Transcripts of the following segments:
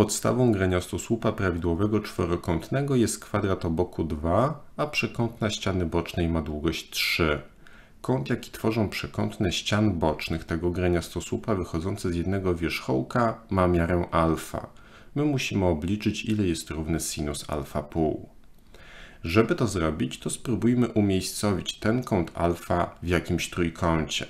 Podstawą graniastosłupa prawidłowego czworokątnego jest kwadrat o boku 2, a przekątna ściany bocznej ma długość 3. Kąt, jaki tworzą przekątne ścian bocznych tego graniastosłupa wychodzące z jednego wierzchołka ma miarę alfa. My musimy obliczyć, ile jest równy sinus alfa pół. Żeby to zrobić, to spróbujmy umiejscowić ten kąt alfa w jakimś trójkącie.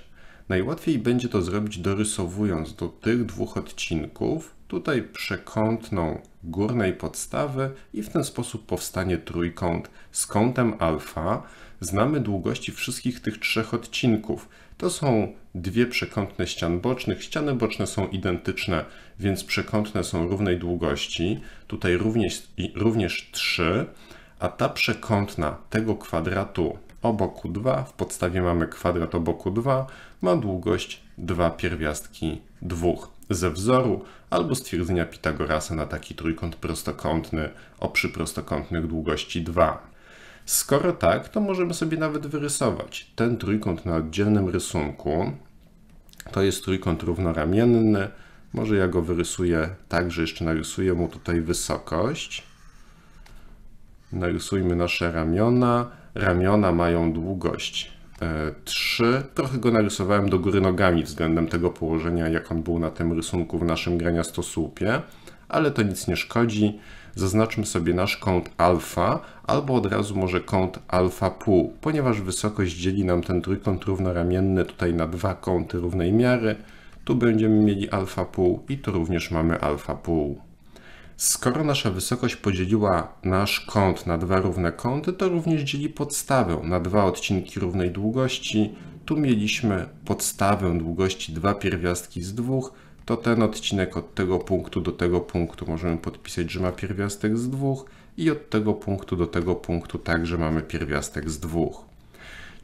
Najłatwiej będzie to zrobić dorysowując do tych dwóch odcinków tutaj przekątną górnej podstawy i w ten sposób powstanie trójkąt z kątem alfa. Znamy długości wszystkich tych trzech odcinków. To są dwie przekątne ścian bocznych. Ściany boczne są identyczne, więc przekątne są równej długości. Tutaj również, również 3, a ta przekątna tego kwadratu boku 2, w podstawie mamy kwadrat boku 2, ma długość 2 pierwiastki 2 ze wzoru albo stwierdzenia Pitagorasa na taki trójkąt prostokątny o przyprostokątnych długości 2. Skoro tak, to możemy sobie nawet wyrysować ten trójkąt na oddzielnym rysunku. To jest trójkąt równoramienny. Może ja go wyrysuję tak, że jeszcze narysuję mu tutaj wysokość. Narysujmy nasze ramiona. Ramiona mają długość 3. E, Trochę go narysowałem do góry nogami względem tego położenia, jak on był na tym rysunku w naszym graniastosłupie, ale to nic nie szkodzi. Zaznaczmy sobie nasz kąt alfa, albo od razu może kąt alfa pół, ponieważ wysokość dzieli nam ten trójkąt równoramienny tutaj na dwa kąty równej miary. Tu będziemy mieli alfa pół i tu również mamy alfa pół. Skoro nasza wysokość podzieliła nasz kąt na dwa równe kąty, to również dzieli podstawę na dwa odcinki równej długości. Tu mieliśmy podstawę długości dwa pierwiastki z dwóch, to ten odcinek od tego punktu do tego punktu możemy podpisać, że ma pierwiastek z dwóch i od tego punktu do tego punktu także mamy pierwiastek z dwóch.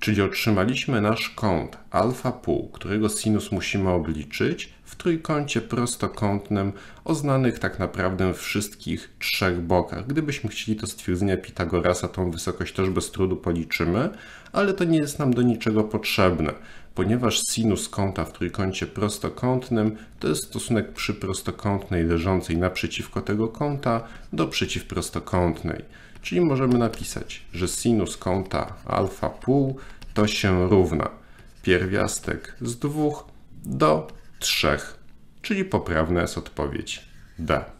Czyli otrzymaliśmy nasz kąt alfa pół, którego sinus musimy obliczyć w trójkącie prostokątnym o znanych tak naprawdę wszystkich trzech bokach. Gdybyśmy chcieli to stwierdzenie Pitagorasa, tą wysokość też bez trudu policzymy, ale to nie jest nam do niczego potrzebne. Ponieważ sinus kąta w trójkącie prostokątnym to jest stosunek przy prostokątnej leżącej naprzeciwko tego kąta do przeciwprostokątnej. Czyli możemy napisać, że sinus kąta alfa pół to się równa pierwiastek z 2 do 3, czyli poprawna jest odpowiedź D.